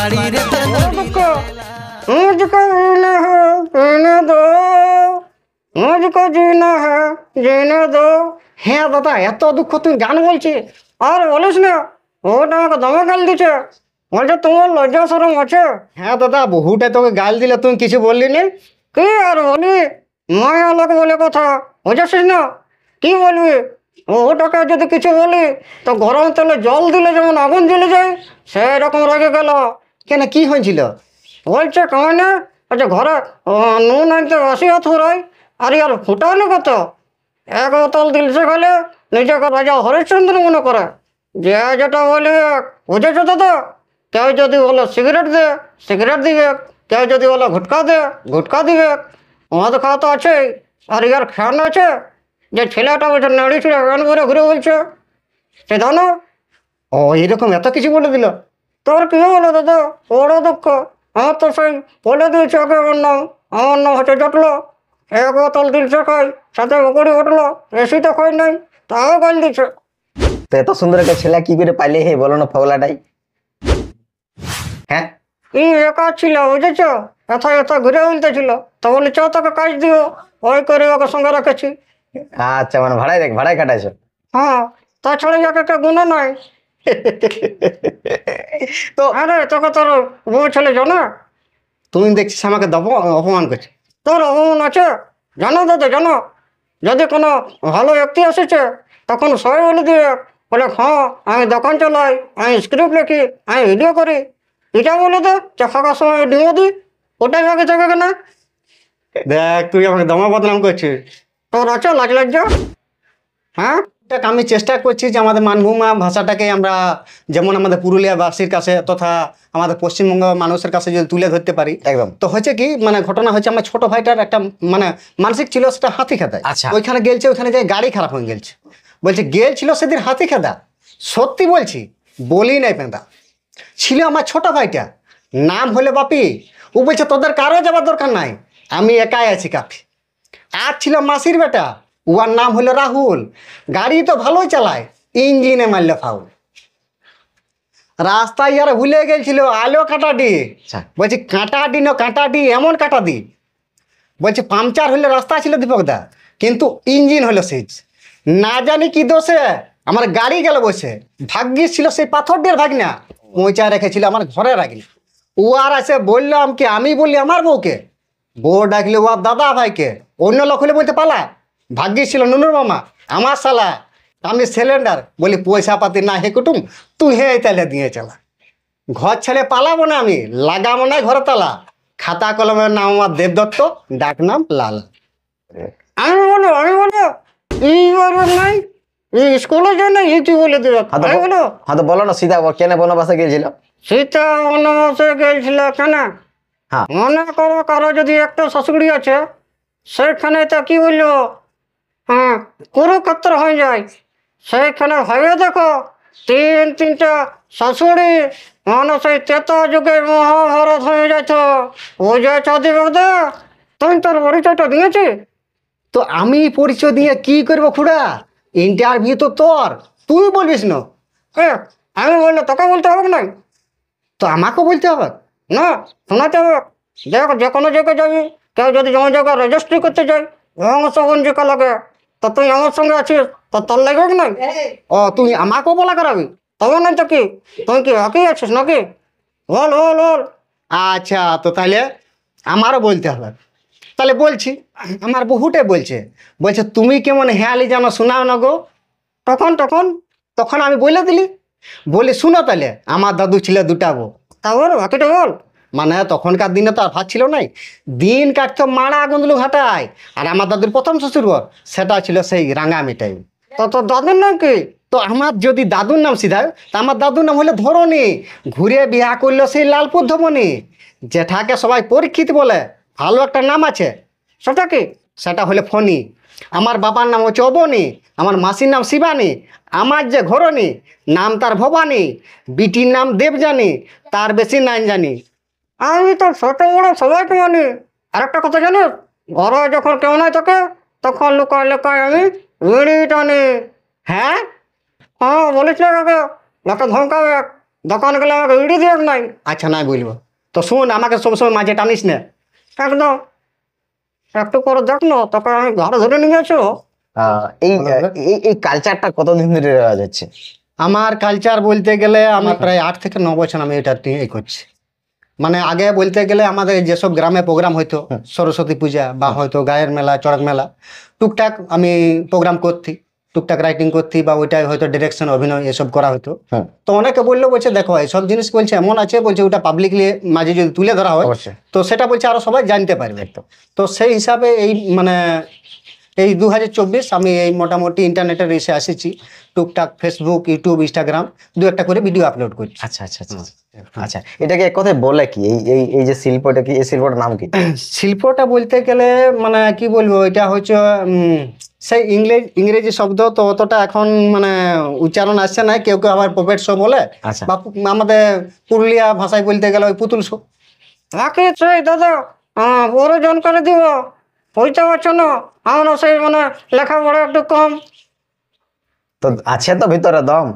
পারি রে জিনা হো দো মুঝকো জিনা হো দো হ্যাঁ দাদা এত দুঃখ তুমি গান বলছি আর বলিস না ওটা আমাকে দমে গাল দিছে বলছে তোমার লজ্জা সরম আছে হ্যাঁ দাদা বহুটা তোকে গাল দিলে তুমি কিছু বললি না কি আর বলি মায়া লোক বলে কথা বুঝেছিস না কি বলবি ওটাকে যদি কিছু বলি তো গরম তেলে জল দিলে যেমন আগুন জ্বলে যায় সেরকম রকম রেগে গেল কেন কি হয়েছিল বলছে কেমন আচ্ছা ঘরে নুন আনতে রসি অথুরই আর ইয়ার ফুটানো কত এক বোতল দিলছে গেলে নিজেকে রাজা হরিশ্চন্দ্র মনে করে যে যেটা বলে বুঝেছ দাদা কেউ যদি বলো সিগারেট দে সিগারেট দিবে কেউ যদি বলো ঘুটকা দে ঘুটকা দিবে মদ খাওয়া তো আছে আর ইয়ার খেয়াল আছে যে ছেলেটা বলছে নাড়ি ছুড়ে ঘুরে বলছে সে জানো ও এরকম এত কিছু বলে দিল তোর কী হলো দাদা বড় দুঃখ আমার হ্যাঁ, তো সেই বলে দিয়েছি আগে আমার নাম আমার নাম হচ্ছে জটলো এক বোতল দিলছে খাই সাথে মুকুরি উঠলো বেশি তো খাই নাই তাও গাল দিচ্ছে তো এত সুন্দর একটা ছেলে কি করে পাইলে হে বলো না ফগলাটাই হ্যাঁ ই একা ছিল বুঝেছ এথা কথা ঘুরে উল্টেছিল তো বলি চ তোকে কাজ দিও ওই করে ওকে সঙ্গে রেখেছি আচ্ছা মানে ভাড়ায় দেখ ভাড়ায় কাটাইছো হ্যাঁ তাছাড়া যাকে একটা গুণ নয় তো আরে তোকে তোর বউ ছেলে জানো তুমি দেখছিস আমাকে অপমান করছে তোর অপমান আছে জানো দাদা জানো যদি কোনো ভালো ব্যক্তি এসেছে তখন সবাই বলে দিয়ে বলে হ্যাঁ আমি দোকান চালাই আমি স্ক্রিপ্ট লিখি আমি ভিডিও করি এটা বলে তো চা খাওয়ার সময় ডিমো দিই ওটাই আগে থাকে না দেখ তুই আমাকে দমা বদনাম করছিস তোর আছে লাজ লজ্জা হ্যাঁ আমি চেষ্টা করছি যে আমাদের মানভূমা ভাষাটাকে আমরা যেমন আমাদের পুরুলিয়াবাসীর কাছে তথা আমাদের পশ্চিমবঙ্গ মানুষের কাছে যদি তুলে ধরতে পারি একদম তো হচ্ছে কি মানে ঘটনা হচ্ছে আমার ছোট ভাইটার একটা মানে মানসিক ছিল সেটা হাতি খেতায় আচ্ছা ওইখানে গেলছে ওইখানে যাই গাড়ি খারাপ হয়ে গেলছে বলছে গেলছিল সেদিন হাতি খেদা সত্যি বলছি বলি নাই পেঁদা ছিল আমার ছোট ভাইটা নাম হলে বাপি ও বলছে তোদের কারো যাবার দরকার নাই আমি একাই আছি কাপি আর ছিল মাসির বেটা উহার নাম হলো রাহুল গাড়ি তো ভালোই চালায় ইঞ্জিনে মারলে ফাউল রাস্তায় আর ভুলে গেছিল আলো কাটাডি আচ্ছা। বলছি কাঁটাডি না কাঁটাডি এমন দি বলছি পাংচার হলে রাস্তা ছিল দীপকদা কিন্তু ইঞ্জিন হলো সিজ না জানি কি দোষে আমার গাড়ি গেল বসে ভাগ্যিস ছিল সেই পাথরটির ভাগনা পৌঁছা রেখেছিল আমার ঘরে রাখলে ও আর আছে বললাম কি আমি বলি আমার বউকে বউ ডাকলে ও দাদা ভাইকে অন্য লোক হলে বলতে পালা ভাগ্যে ছিল নুনুর মামা আমার সালা আমি সিলিন্ডার বলি পয়সা পাতি না হে কুটুম তুই হে তাহলে দিয়ে চালা ঘর ছেড়ে পালাবো না আমি লাগাবো না ঘর তালা খাতা কলমের নাম আমার দেবদত্ত ডাক নাম লাল আমি বলো আমি বলো এই নাই হ্যাঁ বলো হ্যাঁ বলো না বনবাসে গিয়েছিল হ্যাঁ মনে করো আছে সেখানে তো কি বললো হ্যাঁ কুরুক্ষেত্র হয়ে যায় সেইখানে হয়ে দেখো তিন তিনটা শাশুড়ি মানুষ এই তেতা যুগে মহাভারত হয়ে যাচ্ছ ও যে চাঁদি বাগদা তুমি তোর পরিচয়টা দিয়েছি তো আমি পরিচয় দিয়ে কি করব খুড়া ইন্টারভিউ তো তোর তুই বলবিস না হ্যাঁ আমি বললে তোকে বলতে হবে না তো আমাকে বলতে হবে না শোনাতে হবে দেখ যে কোনো জায়গায় যাবি কেউ যদি জমা জায়গায় রেজিস্ট্রি করতে যাই বংশ পঞ্জিকা লাগে তো তুই আমার সঙ্গে আছিস তো তোর লাগবে না ও তুই আমাকেও বলা করাবি তবে না তো কি তুই কি হকি আছিস নাকি হল হল হল আচ্ছা তো তাহলে আমারও বলতে হবে তাহলে বলছি আমার বহুটাই বলছে বলছে তুমি কেমন হেয়ালি জানো শোনাও না গো তখন তখন তখন আমি বলে দিলি বলি শুনো তাহলে আমার দাদু ছিল দুটা তা বল বাকিটা বল মানে তখনকার দিনে তো আর ভাত ছিল নাই দিন কাটতো মারা আগুনগুলো ঘাটায় আর আমার দাদুর প্রথম শ্বশুর ঘর সেটা ছিল সেই রাঙা মিঠাই তো তো দাদুর নাম কি তো আমার যদি দাদুর নাম সিধা তা আমার দাদুর নাম হলে ধরনি ঘুরে বিয়া করলো সেই লালপুর ধমনি জেঠাকে সবাই পরীক্ষিত বলে ভালো একটা নাম আছে সেটা কি সেটা হলে ফনি আমার বাবার নাম হচ্ছে অবনী আমার মাসির নাম শিবানী আমার যে ঘরণী নাম তার ভবানী বিটির নাম দেবজানী তার বেশি নাইন জানি আমি তো ছোট বড় সবাইকে মানি আর একটা কথা জানো ঘরে যখন কেউ নাই থাকে তখন লুকায় লুকায় আমি বিড়ি টানি হ্যাঁ হ্যাঁ বলিস না কাকে লোকে ধমকাবে দোকান গেলে আমাকে বিড়ি দিয়ে নাই আচ্ছা নাই বলবো তো শুন আমাকে সবসময় মাঝে টানিস না একদম একটু করে দেখ না তারপর আমি ঘরে ধরে নিয়ে গেছো এই এই কালচারটা কতদিন ধরে রেওয়াজ হচ্ছে আমার কালচার বলতে গেলে আমার প্রায় আট থেকে ন বছর আমি এটা নিয়ে করছি মানে আগে বলতে গেলে আমাদের যেসব গ্রামে প্রোগ্রাম হইতো হ্যাঁ। সরস্বতী পূজা বা হ্যাঁ। হয়তো গায়ের মেলা চড়ক মেলা টুকটাক আমি প্রোগ্রাম করতি টুকটাক রাইটিং করতি বা ওইটাই হয়তো ডিরেকশন অভিনয় এসব করা হতো হ্যাঁ। তো অনেকে বললো বলছে দেখো এইসব জিনিস বলছে এমন আছে বলছে ওটা পাবলিকলি মাঝে যদি তুলে ধরা হয় তো সেটা বলছে আরো সবাই জানতে পারবে তো সেই হিসাবে এই মানে এই দু আমি এই মোটামুটি ইন্টারনেটের এসে আসেছি টুকটাক ফেসবুক ইউটিউব ইনস্টাগ্রাম দু একটা করে ভিডিও আপলোড করি আচ্ছা আচ্ছা আচ্ছা আচ্ছা।, আচ্ছা এটাকে এক কথায় বলে কি এই এই যে শিল্পটা কি এই শিল্পটার নাম কি শিল্পটা বলতে গেলে মানে কি বলবো এটা হচ্ছে সেই ইংরেজ ইংরেজি শব্দ তো অতটা এখন মানে উচ্চারণ আসছে না কেউ কেউ আবার পপেট শো বলে আচ্ছা। বা আমাদের পুরুলিয়া ভাষায় বলতে গেলে ওই পুতুল শো রাখি দাদা বড় জন করে দিব বুঝতে পারছো না আমার সেই মানে লেখাপড়া একটু কম তো আছে তো ভিতরে দম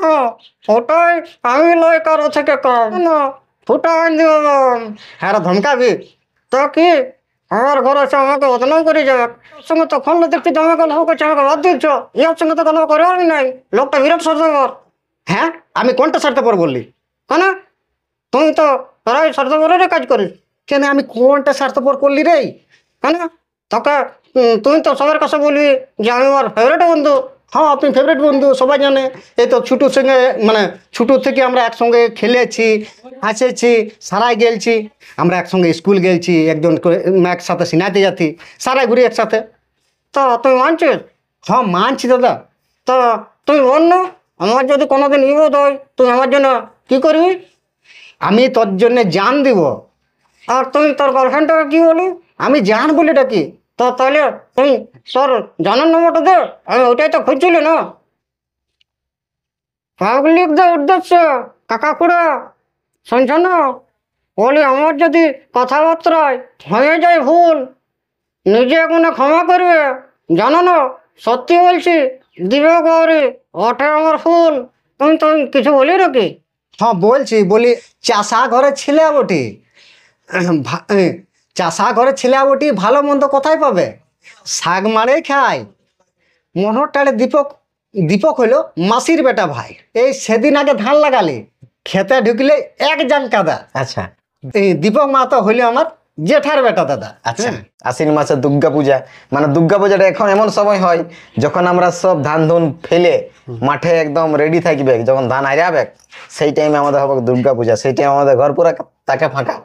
হ্যাঁ ওটাই আমি লয় কারো থেকে কম না ফুটা দিবাম হ্যাঁ ধমকাবি তো কি আমার ঘর আছে আমাকে বদনাম করে যাবে সঙ্গে তখন দেখছি তোমাকে লোক করছে আমাকে বাদ দিচ্ছ ইয়ার সঙ্গে তো কোনো করবি নাই লোকটা বিরাট সর্দাবর হ্যাঁ আমি কোনটা স্বার্থপর বললি কেন তুমি তো প্রায় স্বার্থপরের কাজ করিস কেন আমি কোনটা স্বার্থপর করলি রে মানে তোকে তুমি তো সবার কাছে বলবি যে আমি আমার ফেভারিট বন্ধু হ্যাঁ আপনি ফেভারিট বন্ধু সবাই জানে এই তো ছুটুর সঙ্গে মানে ছুটুর থেকে আমরা একসঙ্গে খেলেছি হাসেছি সারাই গেলছি আমরা একসঙ্গে স্কুল গেলছি একজন একসাথে সিনাতে যাচ্ছি সারাই ঘুরি একসাথে তো তুমি মানছো হ্যাঁ মানছি দাদা তো তুমি অন্য আমার যদি কোনোদিন ইবো হয় তুমি আমার জন্য কি করবি আমি তোর জন্য জান দিব আর তুমি তোর গার্লফ্রেন্ডটাকে কী বলি আমি জান বলে ডাকি তো তাহলে তুমি তোর জানার নম্বরটা দে আমি ওইটাই তো খুঁজছিল না পাবলিকদের উদ্দেশ্য কাকা কুড়া শুনছ না বলি আমার যদি কথাবার্তায় হয়ে যায় ভুল নিজে কোনো ক্ষমা করবে জানো না সত্যি বলছি দিবে গৌরী ওটা আমার ফুল তুমি তুমি কিছু বলি নাকি হ্যাঁ বলছি বলি চাষা ঘরে ছিলে বটে চাষা ঘরে ছেলে বটি ভালো মন্দ কোথায় পাবে শাক মারেই খায় টাড়ে দীপক দীপক হলো মাসির বেটা ভাই এই সেদিন আগে ধান লাগালে খেতে ঢুকলে এক জান কাদা আচ্ছা এই দীপক তো হইলো আমার জেঠার বেটা দাদা আচ্ছা আশ্বিন মাসে দুর্গা পূজা মানে দুর্গা পূজাটা এখন এমন সময় হয় যখন আমরা সব ধান ধুন ফেলে মাঠে একদম রেডি থাকবে যখন ধান হারাবে সেই টাইমে আমাদের হবে দুর্গা পূজা সেই টাইমে আমাদের ঘর পুরা তাকে ফাঁকা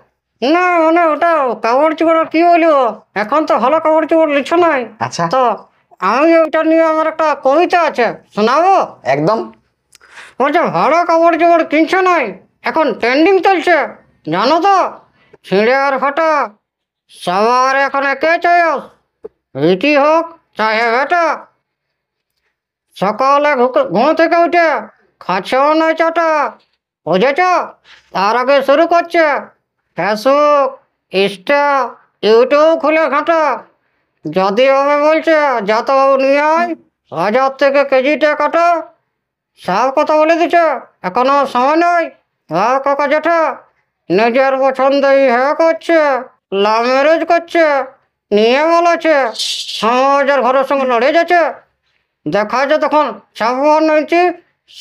না মানে ওটা কাপড় চোপড় কি বলবো এখন তো ভালো কাপড় চোপড় লিখছো নাই আচ্ছা তো আমি ওইটা নিয়ে আমার একটা কবিতা আছে শোনাবো একদম বলছে ভালো কাপড় চোপড় কিনছো নাই এখন ট্রেন্ডিং চলছে জানো তো ছিঁড়ে আর ফাটা সবার এখন একে চয়স ইটি হোক চাহে বেটা সকালে ঘুম থেকে উঠে খাচ্ছেও না চাটা বুঝেছ তার আগে শুরু করছে ফেসবুক ইনস্টা ইউটিউব খুলে খাটা যদি আমি বলছে বাবু নিয়ে আয় হাজার থেকে কেজিটা কাটা সব কথা বলে দিছে এখনো সময় নেই হ্যাঁ কাকা জেঠা নিজের পছন্দই হ্যাঁ করছে লাভ ম্যারেজ করছে নিয়ে বলেছে সমাজের ঘরের সঙ্গে লড়ে যাচ্ছে দেখা যায় তখন সাবধান নিয়েছি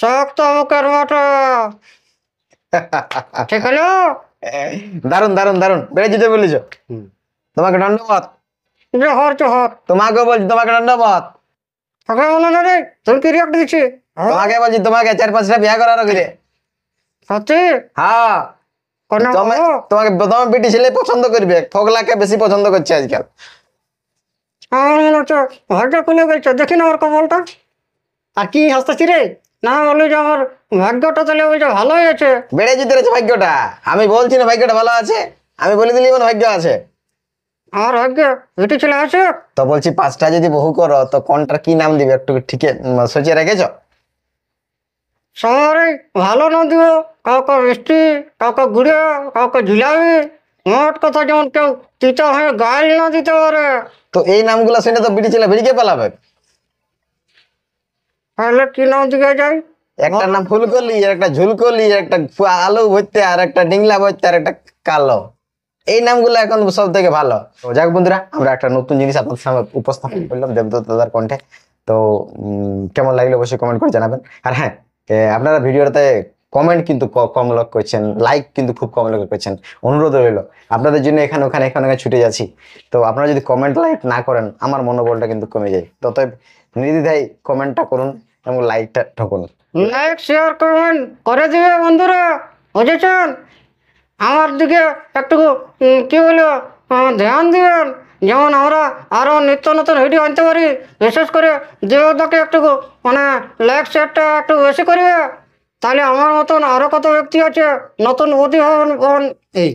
শক্ত মুখের মাটা ঠিক হলো দারুন দারুন দারুন বেড়ে যেতে বলিছ তোমাকে ধন্যবাদ হ্যাঁ? তোমাকে বলছি তোমাকে ধন্যবাদ না রে তোমাকে চার পাঁচটা করার হ্যাঁ। তোমাকে পছন্দ করবে বেশি পছন্দ করছে আজকাল হ্যাঁ, দেখি না কবলটা আর কি হাসতেছি রে না বলি যে আমার ভাগ্যটা তাহলে ওই যে ভালোই আছে বেড়ে যেতে রয়েছে ভাগ্যটা আমি বলছি না ভাগ্যটা ভালো আছে আমি বলে দিলি আমার ভাগ্য আছে আমার ভাগ্য দুটি ছেলে আছে তো বলছি পাঁচটা যদি বহু করো তো কোনটার কি নাম দিবে একটু ঠিক সোচিয়ে রেখেছ শহরে ভালো না দিব কাউকে মিষ্টি কাউকে গুড়িয়া কাউকে ঝিলাবি মোট কথা যেমন কেউ তিতা হয়ে গাল না দিতে পারে তো এই নামগুলো শুনে তো বিটি ছেলে ভিড়িকে পালাবে তাহলে কি নাম দিকে যায় একটা নাম ফুলকলি আর একটা ঝুলকলি আর একটা আলু ভর্তি আর একটা ডিংলা ভর্তি আর একটা কালো এই নামগুলো এখন সব থেকে ভালো যাক বন্ধুরা আমরা একটা নতুন জিনিস আপনাদের সামনে উপস্থাপন করলাম দেবদত্ত দাদার কণ্ঠে তো কেমন লাগলো অবশ্যই কমেন্ট করে জানাবেন আর হ্যাঁ আপনারা ভিডিওটাতে কমেন্ট কিন্তু কম লক করছেন লাইক কিন্তু খুব কম লক করছেন অনুরোধ রইল আপনাদের জন্য এখানে ওখানে এখানে ওখানে ছুটে যাচ্ছি তো আপনারা যদি কমেন্ট লাইক না করেন আমার মনোবলটা কিন্তু কমে যায় ততএব নির্দ্বিধায় কমেন্টটা করুন এবং লাইকটা ঠকুন লাইক শেয়ার কমেন্ট করে দিবে বন্ধুরা বুঝেছেন আমার দিকে একটু কি বলো ধ্যান দিবেন যেমন আমরা আরও নিত্য নতুন ভিডিও আনতে পারি বিশেষ করে দেবতাকে একটু মানে লাইক শেয়ারটা একটু বেশি করবে তাহলে আমার মতন আরও কত ব্যক্তি আছে নতুন প্রতিভাবন এই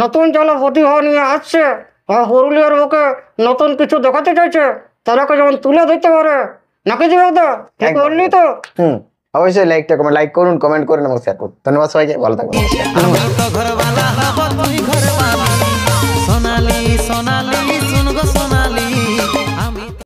নতুন যারা প্রতিভা নিয়ে আসছে বা পুরুলিয়ার বুকে নতুন কিছু দেখাতে চাইছে তারাকে যেমন তুলে ধরতে পারে অবশ্যই লাইক করুন কমেন্ট করুন এবং শেয়ার করুন ধন্যবাদ সবাইকে ভালো থাকবেন